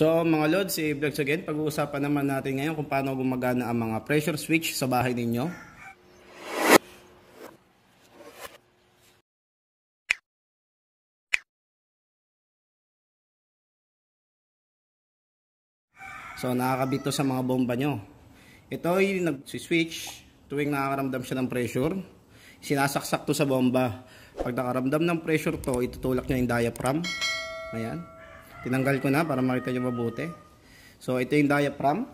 So mga Lods, si Vlogs again, pag-uusapan naman natin ngayon kung paano gumagana ang mga pressure switch sa bahay ninyo. So nakakabit to sa mga bomba nyo. Ito ay nag-switch tuwing nakakaramdam siya ng pressure. Sinasaksak to sa bomba. Pag nakaramdam ng pressure to, itutulak niya yung diaphragm. Ayan. Tinanggal ko na para makita nyo mabuti. So, ito yung diaphragm.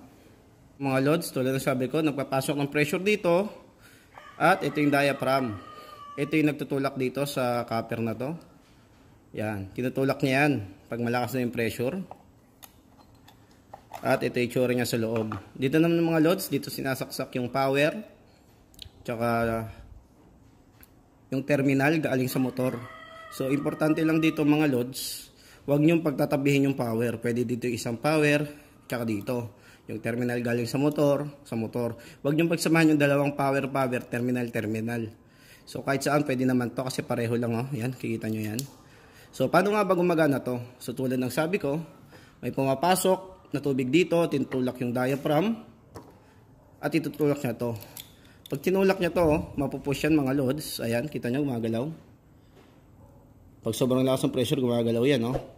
Mga loads tulad ng sabi ko, nagpapasok ng pressure dito. At ito yung diaphragm. Ito yung nagtutulak dito sa copper na to. Yan, tinutulak niya yan pag malakas na yung pressure. At ito yung tsura niya sa loob. Dito naman ng mga loads dito sinasaksak yung power. Tsaka yung terminal galing sa motor. So, importante lang dito mga loads Huwag niyong pagtatabihin yung power. Pwede dito yung isang power, tsaka dito. Yung terminal galing sa motor, sa motor. Huwag niyong pagsamahan yung dalawang power-power, terminal-terminal. So kahit saan pwede naman to kasi pareho lang oh. Yan, kikita nyo yan. So paano nga ba gumagana to? So tulad ng sabi ko, may pumapasok na tubig dito, tinutulak yung diaphragm. At itutulak niya to. Pag tinulak niya to, oh, mapupush yan mga loads. Ayan, kita nyo gumagalaw. Pag sobrang lakas ng pressure, gumagalaw yan, no? Oh.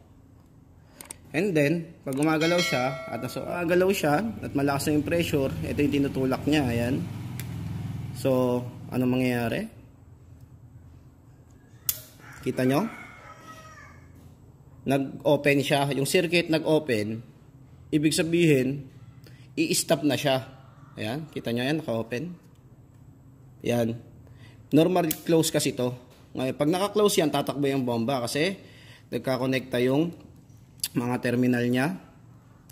And then, pag gumagalaw siya, at naso gumagalaw ah, siya, at malakas na yung pressure, ito yung tinutulak niya, ayan. So, ano mangyayari? Kita nyo? Nag-open siya. Yung circuit nag-open, ibig sabihin, i-stop na siya. Ayan, kita nyo yan, naka-open. Ayan. Normally, close kasi to. Ngayon, pag naka-close yan, tatakbo yung bomba kasi nagkakonekta yung mga terminal niya,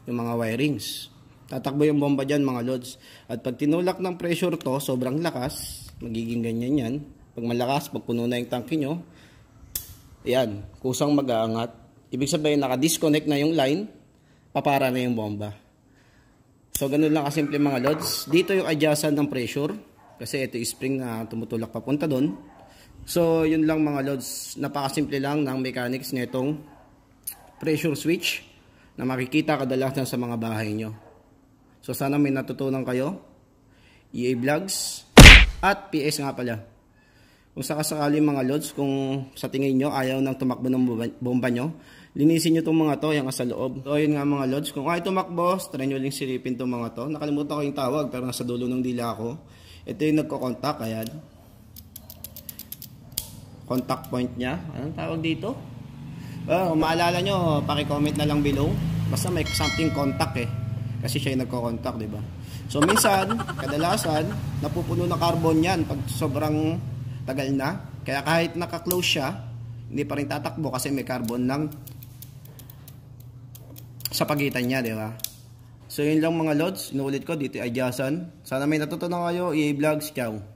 yung mga wirings. Tatakbo yung bomba dyan mga lods. At pag tinulak ng pressure to, sobrang lakas, magiging ganyan yan. Pag malakas, pag puno na yung tanke nyo, yan, kusang mag-aangat. Ibig sabihin, naka-disconnect na yung line, papara na yung bomba. So, ganun lang kasimple mga lods. Dito yung adjustment ng pressure. Kasi ito yung spring na tumutulak papunta doon. So, yun lang mga lods. Napakasimple lang ng mechanics nitong pressure switch na makikita kadalasan sa mga bahay nyo. So sana may natutunan kayo. EA Vlogs at PS nga pala. Kung sakasakali mga lods, kung sa tingin nyo ayaw nang tumakbo ng bomba nyo, linisin nyo itong mga to, yung sa loob. So ayun nga mga lods, kung ayaw tumakbo, try nyo lang silipin itong mga to. Nakalimutan ko yung tawag pero nasa dulo ng dila ko. Ito yung nagko-contact, ayan. Contact point niya. Anong tawag dito? Uh, oh, kung maalala nyo, pakicomment na lang below. Basta may something contact eh. Kasi siya yung nagko-contact, di ba? So minsan, kadalasan, napupuno ng carbon yan pag sobrang tagal na. Kaya kahit naka-close siya, hindi pa rin tatakbo kasi may carbon lang sa pagitan niya, di ba? So yun lang mga lods, inuulit ko, dito ay Jason. Sana may natutunan kayo, i Vlogs, ciao!